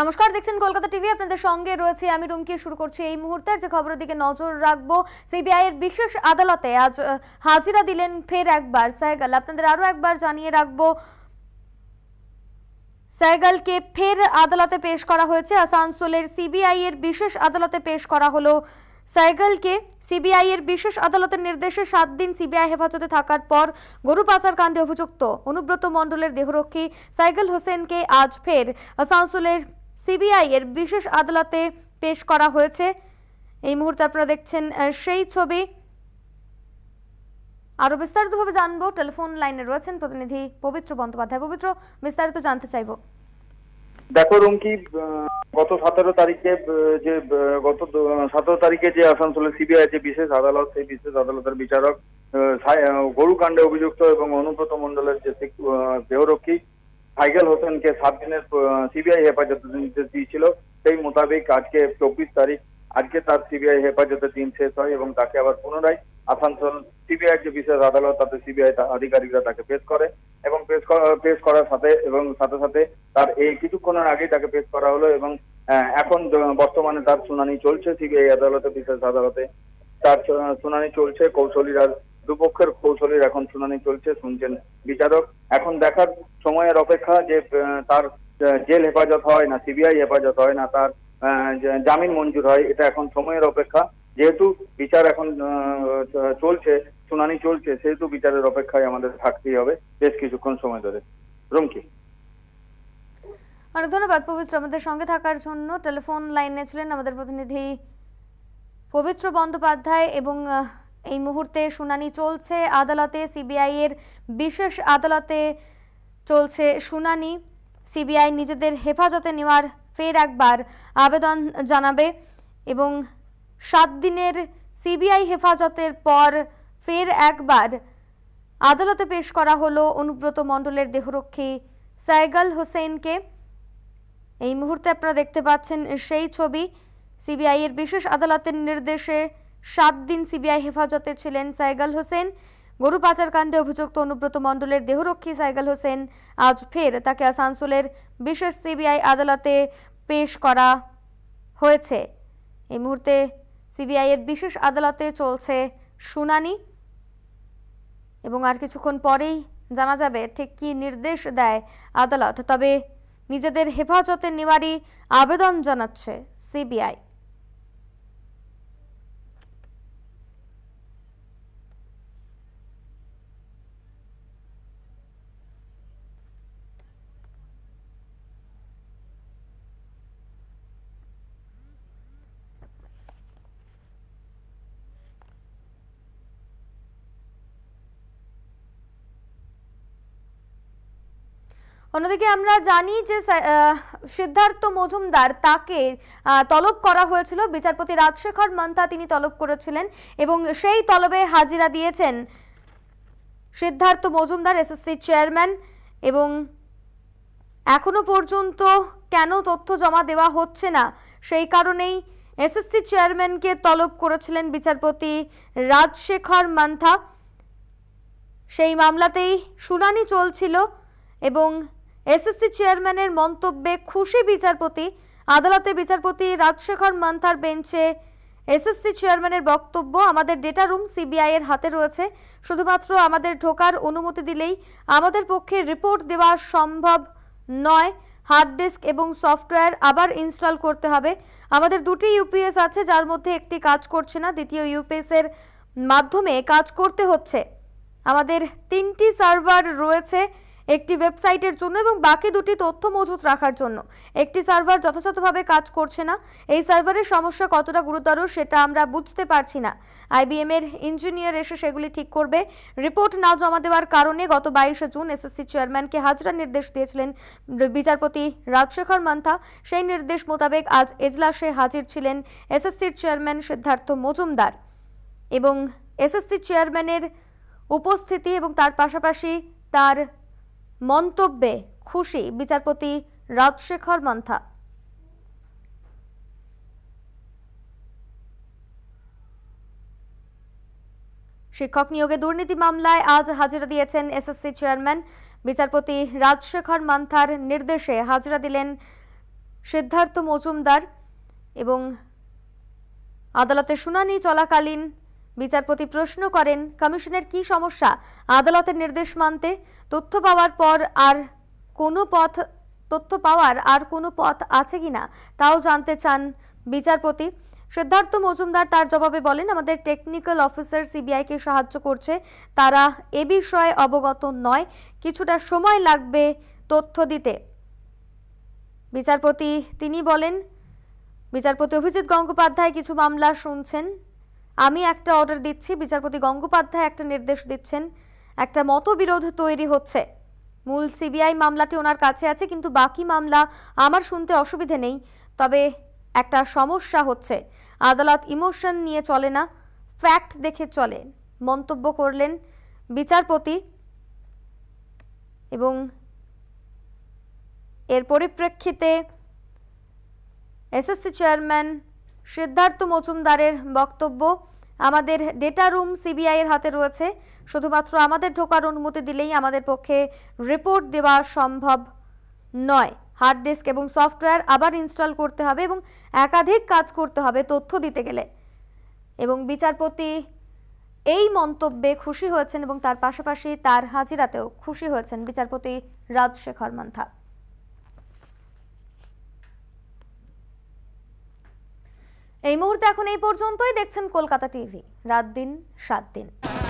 নমস্কার দেখছেন কলকাতা টিভি আপনাদের সঙ্গে রয়েছে আমি রুমকি শুরু করছি এই মুহূর্তের যে খবরের দিকে নজর রাখবো সিবিআই এর বিশেষ আদালতে আজ হাজিরা দিলেন ফের একবার সাহেগাল আপনাদের আরও একবার জানিয়ে রাখবো সাইগালকে ফের আদালতে পেশ করা হয়েছে আসানসোলের সিবিআই এর বিশেষ আদালতে পেশ করা হলো সাইগালকে সিবিআই এর বিশেষ আদালতের নির্দেশে সাত দিন সিবিআই হেফাজতে থাকার পর গরু পাচার কাণ্ডে অভিযুক্ত অনুব্রত মণ্ডলের দেহরক্ষী সাইগাল হোসেনকে আজ ফের আসানসোলের সিবিআই এর বিশেষ আদালতে পেশ করা হয়েছে এই মুহূর্তে আপনারা দেখছেন সেই ছবি আরো বিস্তারিত ভাবে জানবো টেলিফোন লাইনে রয়েছেন প্রতিনিধি পবিত্র বন্দ্যোপাধ্যায় পবিত্র বিস্তারিত জানতে চাইব দেখো রুমকি গত সতেরো তারিখে যে গত সতেরো তারিখে যে আসানসোলে সিবিআই যে বিশেষ আদালত সেই বিশেষ আদালতের বিচারক গরু কাণ্ডে অভিযুক্ত এবং অনুব্রত মন্ডলের যে দেহরক্ষী সাইকেল হোসেনকে সাত দিনের সিবিআই হেফাজতে নির্দেশ দিয়েছিল সেই মোতাবেক আজকে চব্বিশ তারিখ আজকে তার সিবিআই হেফাজতে দিন শেষ হয় এবং তাকে আবার পুনরায় আসানসোল সিবিআই যে বিশেষ আদালত তাতে সিবিআই আধিকারিকরা তাকে পেশ করে এবং পেশ পেশ করার সাথে এবং সাথে সাথে তার এই কিছুক্ষণের আগেই তাকে পেশ করা হলো এবং এখন বর্তমানে তার শুনানি চলছে সিবিআই আদালতে বিশেষ আদালতে তার শুনানি চলছে কৌশলীরা দুপক্ষের কৌশলীর এখন শুনানি চলছে শুনছেন বিচারক এখন দেখার সময়ের অপেক্ষা যে তার জেল হেফাজত হয় না সিবিআই হেফাজত হয় না তার জামিন মঞ্জুর হয় এটা এখন সময়ের অপেক্ষা যেহেতু বিচার এখন চলছে শুনানি চলছে সেহেতু বিচারের অপেক্ষায় আমাদের থাকতেই হবে বেশ কিছুক্ষণ সময় ধরে রুমকি অনেক ধন্যবাদ পবিত্র আমাদের সঙ্গে থাকার জন্য টেলিফোন লাইনে ছিলেন আমাদের প্রতিনিধি পবিত্র বন্দ্যোপাধ্যায় এবং এই মুহূর্তে শুনানি চলছে আদালতে সিবিআই এর বিশেষ আদালতে চলছে শুনানি সিবিআই নিজেদের হেফাজতে নেওয়ার ফের একবার আবেদন জানাবে এবং সাত দিনের সিবিআই হেফাজতের পর ফের একবার আদালতে পেশ করা হলো অনুব্রত মণ্ডলের দেহরক্ষী সাইগাল হোসেনকে এই মুহূর্তে আপনারা দেখতে পাচ্ছেন সেই ছবি সিবিআইয়ের বিশেষ আদালতের নির্দেশে সাত দিন সিবিআই হেফাজতে ছিলেন সাইগাল হোসেন গরু পাচারকাণ্ডে অভিযুক্ত অনুব্রত মণ্ডলের দেহরক্ষী সাইগাল হোসেন আজ ফের তাকে আসানসোলের বিশেষ সিবিআই আদালতে পেশ করা হয়েছে এই মুহূর্তে সিবিআই এর বিশেষ আদালতে চলছে শুনানি এবং আর কিছুক্ষণ পরেই জানা যাবে ঠিক কি নির্দেশ দেয় আদালত তবে নিজেদের হেফাজতে নেওয়ারই আবেদন জানাচ্ছে সিবিআই অন্যদিকে আমরা জানি যে সিদ্ধার্থ মজুমদার তাকে তলব করা হয়েছিল বিচারপতি রাজশেখর মান্থা তিনি তলব করেছিলেন এবং সেই তলবে হাজিরা দিয়েছেন সিদ্ধার্থ মজুমদার এসএসসি চেয়ারম্যান এবং এখনো পর্যন্ত কেন তথ্য জমা দেওয়া হচ্ছে না সেই কারণেই এসএসসি চেয়ারম্যানকে তলব করেছিলেন বিচারপতি রাজশেখর মান্থা সেই মামলাতেই শুনানি চলছিল এবং এসএসসি চেয়ারম্যানের মন্তব্যে খুশি বিচারপতি আদালতে বিচারপতি রাজশেখর মান্থার বেঞ্চে এসএসসি চেয়ারম্যানের বক্তব্য আমাদের ডেটা রুম সিবিআই এর হাতে রয়েছে শুধুমাত্র আমাদের ঢোকার অনুমতি দিলেই আমাদের পক্ষে রিপোর্ট দেওয়া সম্ভব নয় হার্ড ডিস্ক এবং সফটওয়্যার আবার ইনস্টল করতে হবে আমাদের দুটি ইউপিএস আছে যার মধ্যে একটি কাজ করছে না দ্বিতীয় ইউপিএসের মাধ্যমে কাজ করতে হচ্ছে আমাদের তিনটি সার্ভার রয়েছে একটি ওয়েবসাইটের জন্য এবং বাকি দুটি তথ্য মজুত রাখার জন্য একটি সার্ভার যথাযথভাবে কাজ করছে না এই সার্ভারের সমস্যা কতটা গুরুতর সেটা আমরা বুঝতে পারছি না আইবিএম এর ইঞ্জিনিয়ার এসে সেগুলি ঠিক করবে রিপোর্ট না জমা দেওয়ার কারণে গত বাইশে জুন এসএসসি চেয়ারম্যানকে হাজরা নির্দেশ দিয়েছিলেন বিচারপতি রাজশেখর মান্থা সেই নির্দেশ মোতাবেক আজ এজলাসে হাজির ছিলেন এসএসসির চেয়ারম্যান সিদ্ধার্থ মজুমদার এবং এসএসসি চেয়ারম্যানের উপস্থিতি এবং তার পাশাপাশি তার মন্তব্যে খুশি বিচারপতি রাজশেখর মান্থা শিক্ষক নিয়োগে দুর্নীতি মামলায় আজ হাজিরা দিয়েছেন এসএসসি চেয়ারম্যান বিচারপতি রাজশেখর মান্থার নির্দেশে হাজিরা দিলেন সিদ্ধার্থ মজুমদার এবং আদালতে শুনানি চলাকালীন বিচারপতি প্রশ্ন করেন কমিশনের কি সমস্যা আদালতের নির্দেশ মানতে তথ্য পাওয়ার পর আর কোনো পথ তথ্য পাওয়ার আর কোনো পথ আছে কিনা তাও জানতে চান বিচারপতি সিদ্ধার্থ মজুমদার তার জবাবে বলেন আমাদের টেকনিক্যাল অফিসার সিবিআইকে সাহায্য করছে তারা এ বিষয়ে অবগত নয় কিছুটা সময় লাগবে তথ্য দিতে বিচারপতি তিনি বলেন বিচারপতি অভিজিৎ গঙ্গোপাধ্যায় কিছু মামলা শুনছেন আমি একটা অর্ডার দিচ্ছি বিচারপতি গঙ্গোপাধ্যায় একটা নির্দেশ দিচ্ছেন একটা মতবিরোধ তৈরি হচ্ছে মূল সিবিআই মামলাটি ওনার কাছে আছে কিন্তু বাকি মামলা আমার শুনতে অসুবিধে নেই তবে একটা সমস্যা হচ্ছে আদালত ইমোশন নিয়ে চলে না ফ্যাক্ট দেখে চলে মন্তব্য করলেন বিচারপতি এবং এর পরিপ্রেক্ষিতে এসএসসি চেয়ারম্যান সিদ্ধার্থ মজুমদারের বক্তব্য আমাদের ডেটা রুম সিবিআইয়ের হাতে রয়েছে শুধুমাত্র আমাদের ঢোকার অনুমতি দিলেই আমাদের পক্ষে রিপোর্ট দেওয়া সম্ভব নয় হার্ড ডিস্ক এবং সফটওয়্যার আবার ইনস্টল করতে হবে এবং একাধিক কাজ করতে হবে তথ্য দিতে গেলে এবং বিচারপতি এই মন্তব্যে খুশি হয়েছেন এবং তার পাশাপাশি তার হাজিরাতেও খুশি হয়েছেন বিচারপতি রাজশেখর মান্থা এই মুহূর্তে এখন এই পর্যন্তই দেখছেন কলকাতা টিভি রাত দিন সাত দিন